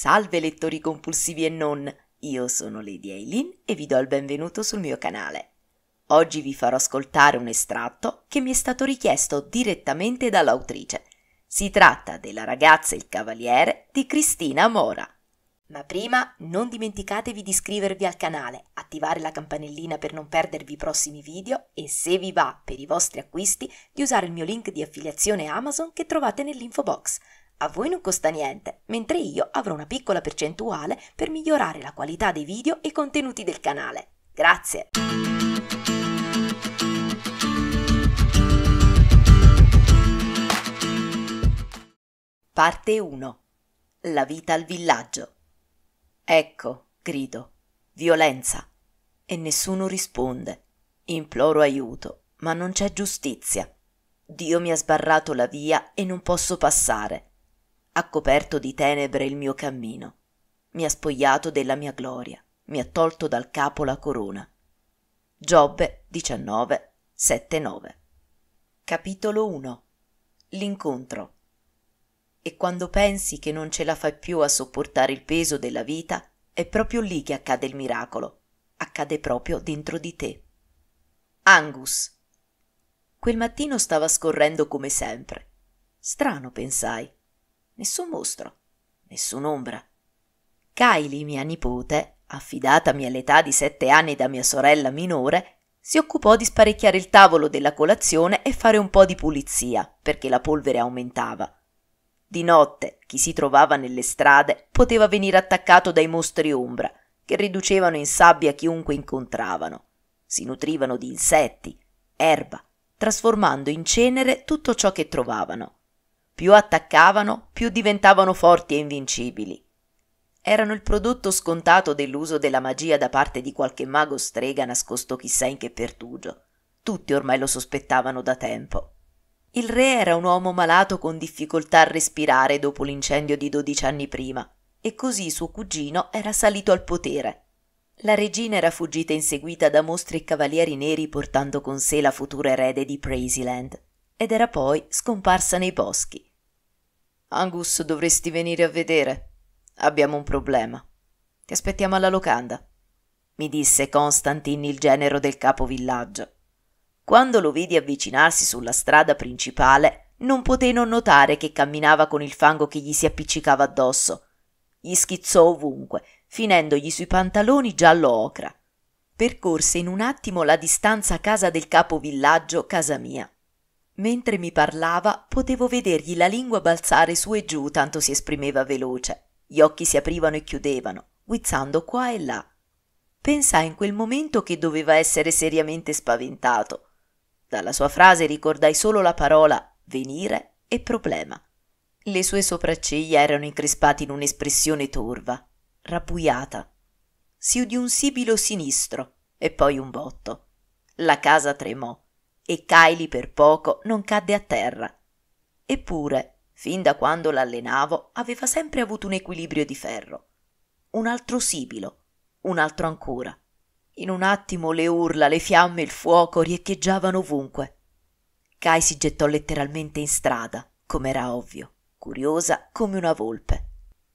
Salve lettori compulsivi e non, io sono Lady Eileen e vi do il benvenuto sul mio canale. Oggi vi farò ascoltare un estratto che mi è stato richiesto direttamente dall'autrice. Si tratta della ragazza e il cavaliere di Cristina Mora. Ma prima non dimenticatevi di iscrivervi al canale, attivare la campanellina per non perdervi i prossimi video e se vi va per i vostri acquisti di usare il mio link di affiliazione Amazon che trovate nell'info box. A voi non costa niente, mentre io avrò una piccola percentuale per migliorare la qualità dei video e contenuti del canale. Grazie! Parte 1 La vita al villaggio Ecco, grido, violenza. E nessuno risponde. Imploro aiuto, ma non c'è giustizia. Dio mi ha sbarrato la via e non posso passare ha coperto di tenebre il mio cammino, mi ha spogliato della mia gloria, mi ha tolto dal capo la corona. Giobbe 19, 7, 9. Capitolo 1 L'incontro E quando pensi che non ce la fai più a sopportare il peso della vita, è proprio lì che accade il miracolo, accade proprio dentro di te. Angus. Quel mattino stava scorrendo come sempre. Strano, pensai nessun mostro, nessun'ombra. Kylie, mia nipote, affidatami all'età di sette anni da mia sorella minore, si occupò di sparecchiare il tavolo della colazione e fare un po' di pulizia, perché la polvere aumentava. Di notte chi si trovava nelle strade poteva venire attaccato dai mostri ombra, che riducevano in sabbia chiunque incontravano. Si nutrivano di insetti, erba, trasformando in cenere tutto ciò che trovavano. Più attaccavano, più diventavano forti e invincibili. Erano il prodotto scontato dell'uso della magia da parte di qualche mago strega nascosto chissà in che pertugio. Tutti ormai lo sospettavano da tempo. Il re era un uomo malato con difficoltà a respirare dopo l'incendio di dodici anni prima, e così suo cugino era salito al potere. La regina era fuggita inseguita da mostri e cavalieri neri portando con sé la futura erede di Praiseyland, ed era poi scomparsa nei boschi. Angus, dovresti venire a vedere. Abbiamo un problema. Ti aspettiamo alla locanda, mi disse Constantin, il genero del capovillaggio. Quando lo vidi avvicinarsi sulla strada principale, non potei non notare che camminava con il fango che gli si appiccicava addosso. Gli schizzò ovunque, finendogli sui pantaloni giallo ocra. Percorse in un attimo la distanza casa del capovillaggio, casa mia. Mentre mi parlava potevo vedergli la lingua balzare su e giù tanto si esprimeva veloce. Gli occhi si aprivano e chiudevano, guizzando qua e là. Pensai in quel momento che doveva essere seriamente spaventato. Dalla sua frase ricordai solo la parola venire e problema. Le sue sopracciglia erano increspate in un'espressione torva, rabbuiata. Si udì un sibilo sinistro e poi un botto. La casa tremò e Kylie per poco non cadde a terra. Eppure, fin da quando l'allenavo, aveva sempre avuto un equilibrio di ferro. Un altro sibilo, un altro ancora. In un attimo le urla, le fiamme, il fuoco riecheggiavano ovunque. Kai si gettò letteralmente in strada, com'era ovvio, curiosa come una volpe.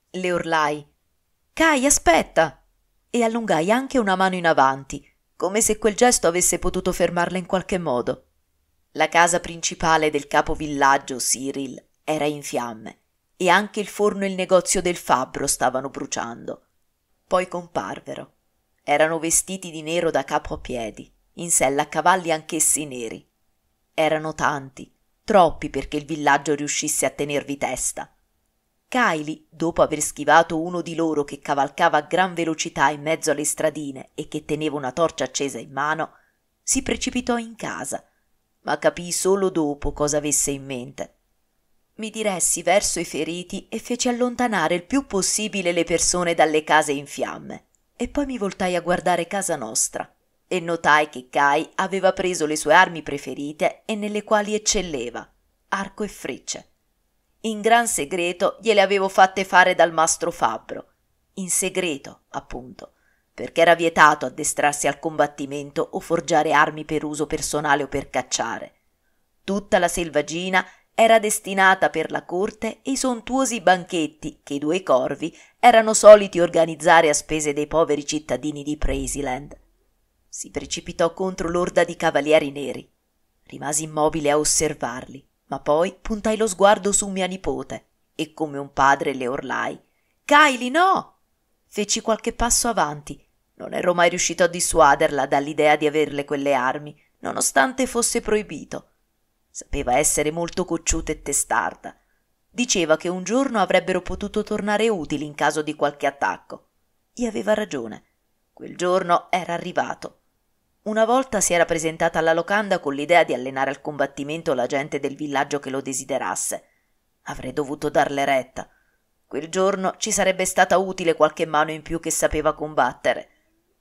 Le urlai: Kai, aspetta! e allungai anche una mano in avanti, come se quel gesto avesse potuto fermarla in qualche modo. La casa principale del capovillaggio Cyril era in fiamme e anche il forno e il negozio del fabbro stavano bruciando. Poi comparvero. Erano vestiti di nero da capo a piedi, in sella a cavalli anch'essi neri. Erano tanti, troppi perché il villaggio riuscisse a tenervi testa. Kylie, dopo aver schivato uno di loro che cavalcava a gran velocità in mezzo alle stradine e che teneva una torcia accesa in mano, si precipitò in casa, ma capii solo dopo cosa avesse in mente. Mi diressi verso i feriti e feci allontanare il più possibile le persone dalle case in fiamme, e poi mi voltai a guardare casa nostra e notai che Kai aveva preso le sue armi preferite e nelle quali eccelleva, arco e frecce. In gran segreto gliele avevo fatte fare dal mastro fabbro. In segreto, appunto, perché era vietato addestrarsi al combattimento o forgiare armi per uso personale o per cacciare. Tutta la selvaggina era destinata per la corte e i sontuosi banchetti che i due corvi erano soliti organizzare a spese dei poveri cittadini di Presiland. Si precipitò contro l'orda di cavalieri neri. Rimasi immobile a osservarli ma poi puntai lo sguardo su mia nipote e come un padre le urlai Kylie no feci qualche passo avanti non ero mai riuscito a dissuaderla dall'idea di averle quelle armi nonostante fosse proibito sapeva essere molto cocciuta e testarda diceva che un giorno avrebbero potuto tornare utili in caso di qualche attacco e aveva ragione quel giorno era arrivato una volta si era presentata alla locanda con l'idea di allenare al combattimento la gente del villaggio che lo desiderasse. Avrei dovuto darle retta. Quel giorno ci sarebbe stata utile qualche mano in più che sapeva combattere.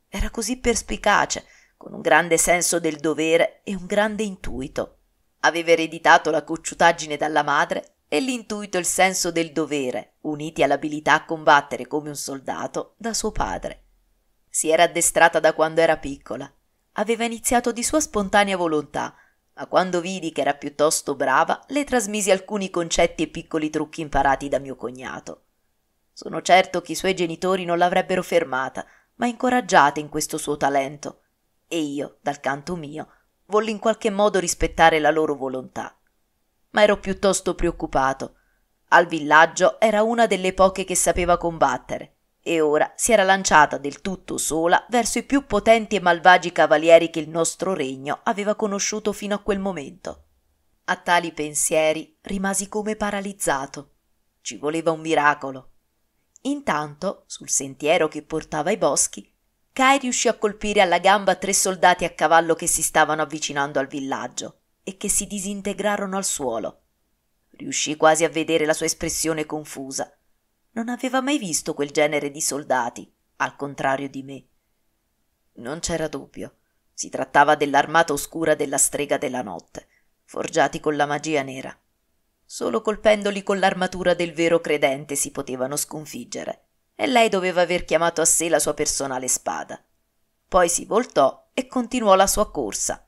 Era così perspicace, con un grande senso del dovere e un grande intuito. Aveva ereditato la cocciutaggine dalla madre e l'intuito e il senso del dovere, uniti all'abilità a combattere come un soldato da suo padre. Si era addestrata da quando era piccola Aveva iniziato di sua spontanea volontà, ma quando vidi che era piuttosto brava, le trasmisi alcuni concetti e piccoli trucchi imparati da mio cognato. Sono certo che i suoi genitori non l'avrebbero fermata, ma incoraggiata in questo suo talento, e io, dal canto mio, volli in qualche modo rispettare la loro volontà. Ma ero piuttosto preoccupato. Al villaggio era una delle poche che sapeva combattere, e ora si era lanciata del tutto sola verso i più potenti e malvagi cavalieri che il nostro regno aveva conosciuto fino a quel momento. A tali pensieri rimasi come paralizzato. Ci voleva un miracolo. Intanto, sul sentiero che portava ai boschi, Kai riuscì a colpire alla gamba tre soldati a cavallo che si stavano avvicinando al villaggio e che si disintegrarono al suolo. Riuscì quasi a vedere la sua espressione confusa non aveva mai visto quel genere di soldati, al contrario di me. Non c'era dubbio. Si trattava dell'armata oscura della strega della notte, forgiati con la magia nera. Solo colpendoli con l'armatura del vero credente si potevano sconfiggere, e lei doveva aver chiamato a sé la sua personale spada. Poi si voltò e continuò la sua corsa.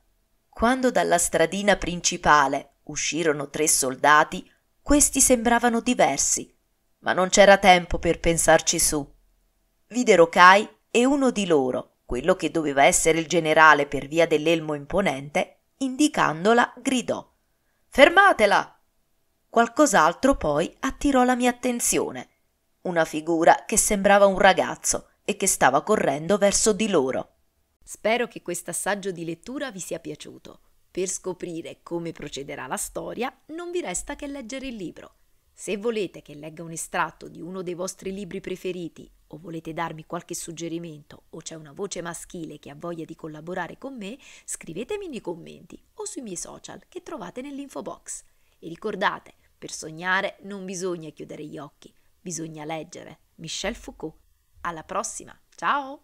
Quando dalla stradina principale uscirono tre soldati, questi sembravano diversi, ma non c'era tempo per pensarci su. Videro Cai e uno di loro, quello che doveva essere il generale per via dell'elmo imponente, indicandola gridò Fermatela! Qualcos'altro poi attirò la mia attenzione, una figura che sembrava un ragazzo e che stava correndo verso di loro. Spero che questo assaggio di lettura vi sia piaciuto. Per scoprire come procederà la storia non vi resta che leggere il libro. Se volete che legga un estratto di uno dei vostri libri preferiti o volete darmi qualche suggerimento o c'è una voce maschile che ha voglia di collaborare con me, scrivetemi nei commenti o sui miei social che trovate nell'info box. E ricordate, per sognare non bisogna chiudere gli occhi, bisogna leggere. Michel Foucault. Alla prossima, ciao!